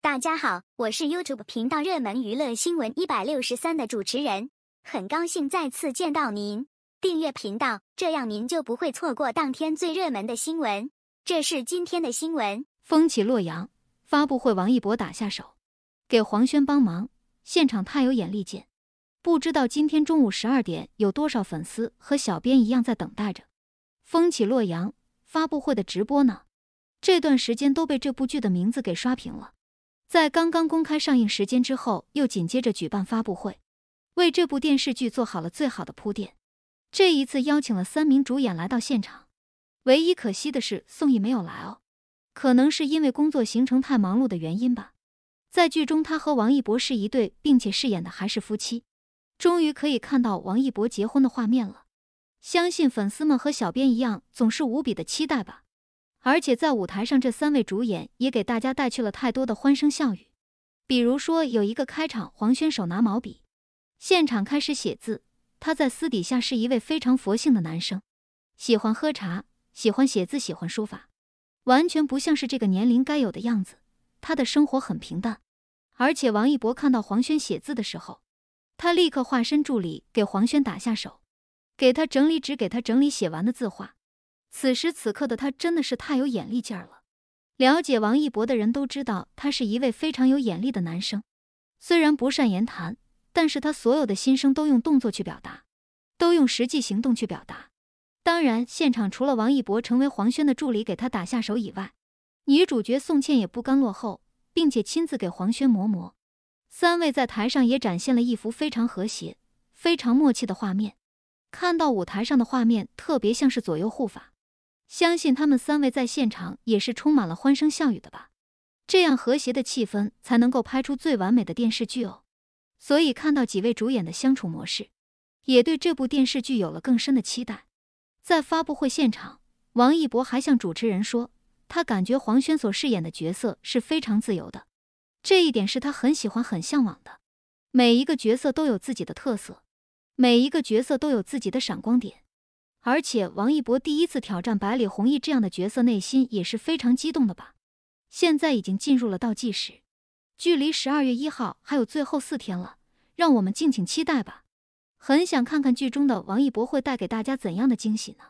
大家好，我是 YouTube 频道热门娱乐新闻一百六十三的主持人，很高兴再次见到您。订阅频道，这样您就不会错过当天最热门的新闻。这是今天的新闻：《风起洛阳》发布会，王一博打下手，给黄轩帮忙，现场太有眼力见。不知道今天中午十二点有多少粉丝和小编一样在等待着《风起洛阳》发布会的直播呢？这段时间都被这部剧的名字给刷屏了。在刚刚公开上映时间之后，又紧接着举办发布会，为这部电视剧做好了最好的铺垫。这一次邀请了三名主演来到现场，唯一可惜的是宋轶没有来哦，可能是因为工作行程太忙碌的原因吧。在剧中，他和王一博是一对，并且饰演的还是夫妻。终于可以看到王一博结婚的画面了，相信粉丝们和小编一样，总是无比的期待吧。而且在舞台上，这三位主演也给大家带去了太多的欢声笑语。比如说，有一个开场，黄轩手拿毛笔，现场开始写字。他在私底下是一位非常佛性的男生，喜欢喝茶，喜欢写字，喜欢书法，完全不像是这个年龄该有的样子。他的生活很平淡。而且王一博看到黄轩写字的时候，他立刻化身助理，给黄轩打下手，给他整理纸，给他整理写完的字画。此时此刻的他真的是太有眼力劲儿了，了解王一博的人都知道，他是一位非常有眼力的男生。虽然不善言谈，但是他所有的心声都用动作去表达，都用实际行动去表达。当然，现场除了王一博成为黄轩的助理给他打下手以外，女主角宋茜也不甘落后，并且亲自给黄轩磨磨。三位在台上也展现了一幅非常和谐、非常默契的画面。看到舞台上的画面，特别像是左右护法。相信他们三位在现场也是充满了欢声笑语的吧，这样和谐的气氛才能够拍出最完美的电视剧哦。所以看到几位主演的相处模式，也对这部电视剧有了更深的期待。在发布会现场，王一博还向主持人说，他感觉黄轩所饰演的角色是非常自由的，这一点是他很喜欢、很向往的。每一个角色都有自己的特色，每一个角色都有自己的闪光点。而且王一博第一次挑战百里弘毅这样的角色，内心也是非常激动的吧？现在已经进入了倒计时，距离十二月一号还有最后四天了，让我们敬请期待吧！很想看看剧中的王一博会带给大家怎样的惊喜呢？